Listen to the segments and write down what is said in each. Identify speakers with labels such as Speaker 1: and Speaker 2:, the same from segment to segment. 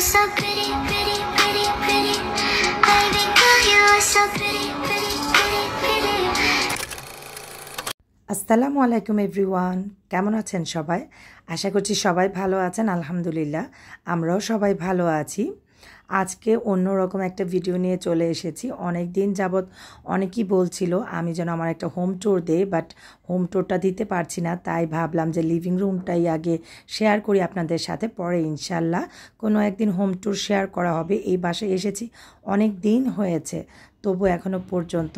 Speaker 1: are so pretty, pretty, pretty, pretty. Baby girl, you are so pretty, pretty, pretty, pretty. আসসালামু আলাইকুম everyone কেমন আছেন সবাই আশা করছি সবাই ভালো আছেন আলহামদুলিল্লাহ আমরাও সবাই ভালো আছি আজকে অন্যরকম একটা ভিডিও নিয়ে চলে এসেছি অনেক দিন যাবৎ অনেকেই বলছিল আমি যেন আমার একটা হোম ট্যুর দে বাট হোম ট্যুরটা দিতে পারছি না তাই ভাবলাম যে লিভিং রুমটাই আগে শেয়ার করি আপনাদের সাথে পরে ইনশাল্লাহ কোনো একদিন হোম ট্যুর শেয়ার করা হবে এই বাসায় এসেছি অনেক দিন হয়েছে তবু এখনও পর্যন্ত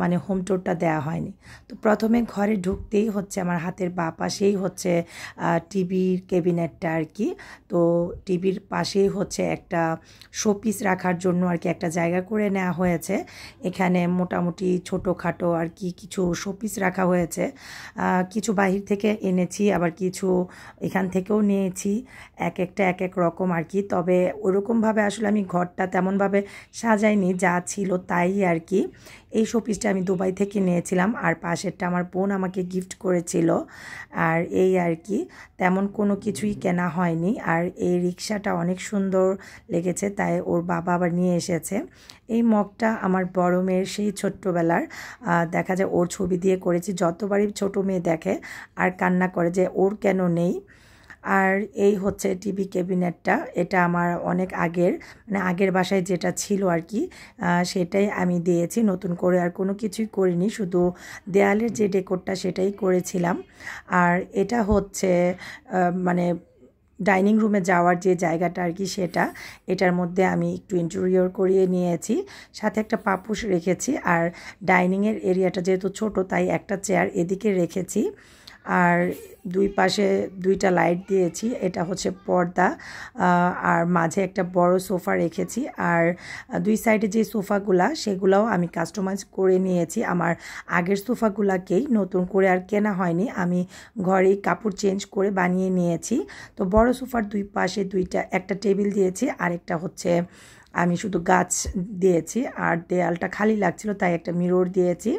Speaker 1: মানে হোম টোরটা দেওয়া হয়নি তো প্রথমে ঘরে ঢুকতেই হচ্ছে আমার হাতের বা পাশেই হচ্ছে টিভির ক্যাবিনেটটা আর কি তো টিভির পাশেই হচ্ছে একটা শোপিস রাখার জন্য আর কি একটা জায়গা করে নেওয়া হয়েছে এখানে মোটামুটি ছোটোখাটো আর কি কিছু শোপিস রাখা হয়েছে কিছু বাহির থেকে এনেছি আবার কিছু এখান থেকেও নিয়েছি এক একটা এক এক রকম আর কি তবে ওরকমভাবে আসলে আমি ঘরটা তেমনভাবে সাজাইনি যা ছিল তাই আর কি এই শোপিসটা আমি দুবাই থেকে নিয়েছিলাম আর পাশেরটা আমার বোন আমাকে গিফট করেছিল আর এই আর কি তেমন কোনো কিছুই কেনা হয়নি আর এই রিক্সাটা অনেক সুন্দর লেগেছে তাই ওর বাবা আবার নিয়ে এসেছে এই মগটা আমার বড় মেয়ের সেই ছোট্টবেলার দেখা যায় ওর ছবি দিয়ে করেছি যতবারই ছোট মেয়ে দেখে আর কান্না করে যে ওর কেন নেই আর এই হচ্ছে টিভি ক্যাবিনেটটা এটা আমার অনেক আগের মানে আগের বাসায় যেটা ছিল আর কি সেটাই আমি দিয়েছি নতুন করে আর কোনো কিছুই করিনি শুধু দেয়ালের যে ডেকোরটা সেটাই করেছিলাম আর এটা হচ্ছে মানে ডাইনিং রুমে যাওয়ার যে জায়গাটা আর কি সেটা এটার মধ্যে আমি একটু ইন্টেরিয়র করিয়ে নিয়েছি সাথে একটা পাপুস রেখেছি আর ডাইনিংয়ের এরিয়াটা যেহেতু ছোট তাই একটা চেয়ার এদিকে রেখেছি আর দুই পাশে দুইটা লাইট দিয়েছি এটা হচ্ছে পর্দা আর মাঝে একটা বড় সোফা রেখেছি আর দুই সাইডে যে সোফাগুলা সেগুলাও আমি কাস্টমাইজ করে নিয়েছি আমার আগের সোফাগুলাকেই নতুন করে আর কেনা হয়নি আমি ঘরেই কাপড় চেঞ্জ করে বানিয়ে নিয়েছি তো বড় সোফার দুই পাশে দুইটা একটা টেবিল দিয়েছি আর একটা হচ্ছে আমি শুধু গাছ দিয়েছি আর দেয়ালটা খালি লাগছিল তাই একটা মিরর দিয়েছি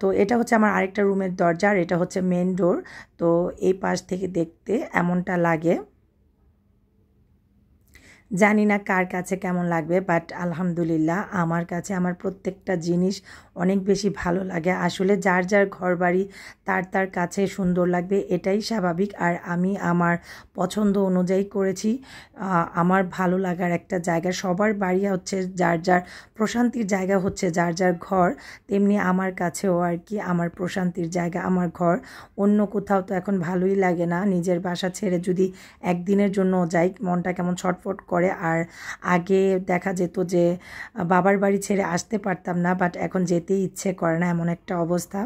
Speaker 1: তো এটা হচ্ছে আমার আরেকটা রুমের দরজা আর এটা হচ্ছে মেন ডোর তো এই পাশ থেকে দেখতে এমনটা লাগে জানি না কার কাছে কেমন লাগবে বাট আলহামদুলিল্লাহ আমার কাছে আমার প্রত্যেকটা জিনিস অনেক বেশি ভালো লাগে আসলে যার যার ঘর বাড়ি তার তার কাছে সুন্দর লাগবে এটাই স্বাভাবিক আর আমি আমার পছন্দ অনুযায়ী করেছি আমার ভালো লাগার একটা জায়গা সবার বাড়ি হচ্ছে যার যার প্রশান্তির জায়গা হচ্ছে যার যার ঘর তেমনি আমার কাছেও আর কি আমার প্রশান্তির জায়গা আমার ঘর অন্য কোথাও তো এখন ভালোই লাগে না নিজের বাসা ছেড়ে যদি একদিনের জন্য যাই মনটা কেমন ছটফট করে আর আগে দেখা যেত যে বাবার বাড়ি ছেড়ে আসতে পারতাম না বাট এখন যেতেই ইচ্ছে করে না এমন একটা অবস্থা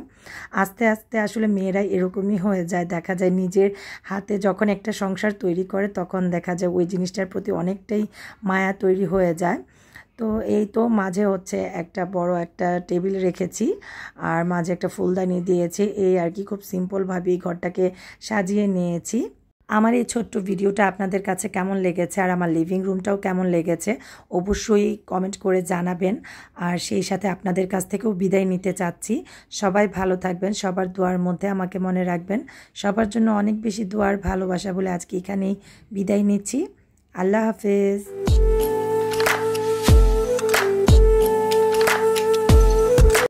Speaker 1: আস্তে আস্তে আসলে মেয়েরা এরকমই হয়ে যায় দেখা যায় নিজের হাতে যখন একটা সংসার তৈরি করে তখন দেখা যায় ওই জিনিসটার প্রতি অনেকটাই মায়া তৈরি হয়ে যায় তো এই তো মাঝে হচ্ছে একটা বড় একটা টেবিল রেখেছি আর মাঝে একটা ফুলদানি দিয়েছি এই আর কি খুব সিম্পলভাবেই ঘরটাকে সাজিয়ে নিয়েছি আমার এই ছোট্ট ভিডিওটা আপনাদের কাছে কেমন লেগেছে আর আমার লিভিং রুমটাও কেমন লেগেছে অবশ্যই কমেন্ট করে জানাবেন আর সেই সাথে আপনাদের কাছ থেকেও বিদায় নিতে চাচ্ছি সবাই ভালো থাকবেন সবার দোয়ার মধ্যে আমাকে মনে রাখবেন সবার জন্য অনেক বেশি দোয়ার ভালোবাসা বলে আজকে এখানেই বিদায় নিচ্ছি আল্লাহ হাফেজ